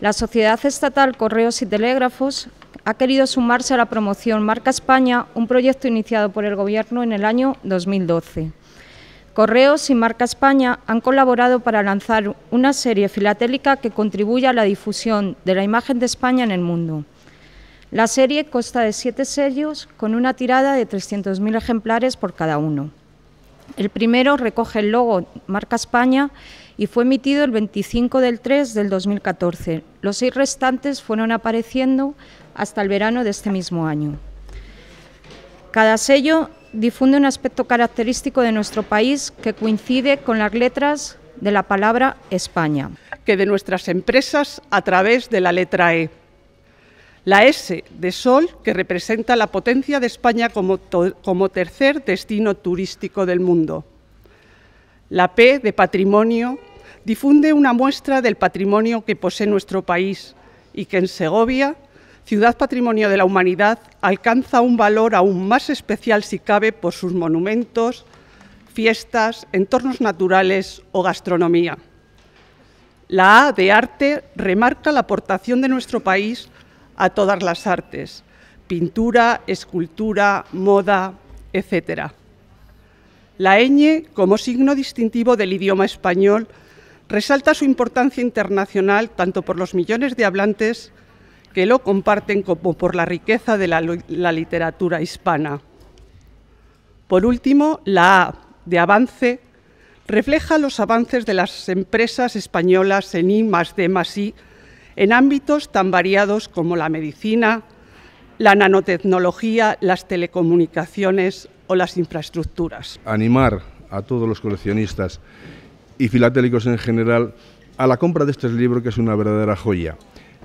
La Sociedad Estatal Correos y Telégrafos ha querido sumarse a la promoción Marca España, un proyecto iniciado por el Gobierno en el año 2012. Correos y Marca España han colaborado para lanzar una serie filatélica que contribuye a la difusión de la imagen de España en el mundo. La serie consta de siete sellos con una tirada de 300.000 ejemplares por cada uno. El primero recoge el logo Marca España y fue emitido el 25 del 3 del 2014. Los seis restantes fueron apareciendo hasta el verano de este mismo año. Cada sello difunde un aspecto característico de nuestro país que coincide con las letras de la palabra España. Que de nuestras empresas a través de la letra E. La S de Sol, que representa la potencia de España como, como, tercer destino turístico del mundo. La P de Patrimonio, difunde una muestra del patrimonio que posee nuestro país y que en Segovia, ciudad patrimonio de la humanidad, alcanza un valor aún más especial si cabe por sus monumentos, fiestas, entornos naturales o gastronomía. La A de arte remarca la aportación de nuestro país a todas las artes, pintura, escultura, moda, etc. La ñ como signo distintivo del idioma español resalta su importancia internacional tanto por los millones de hablantes que lo comparten como por la riqueza de la, literatura hispana. Por último, la A de avance refleja los avances de las empresas españolas en I, D, I en ámbitos tan variados como la medicina, la nanotecnología, las telecomunicaciones o las infraestructuras. Animar a todos los coleccionistas y filatélicos en general a la compra de este libro que es una verdadera joya.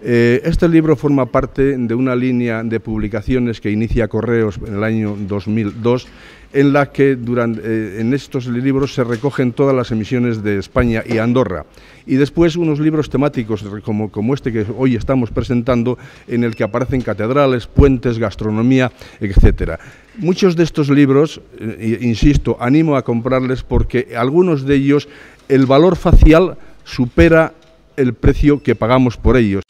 Eh, este libro forma parte de una línea de publicaciones que inicia Correos en el año 2002, en la que durante, eh, en estos libros se recogen todas las emisiones de España y Andorra. Y después unos libros temáticos como, como este que hoy estamos presentando, en el que aparecen catedrales, puentes, gastronomía, etcétera. Muchos de estos libros, eh, insisto, animo a comprarles porque algunos de ellos el valor facial supera el precio que pagamos por ellos.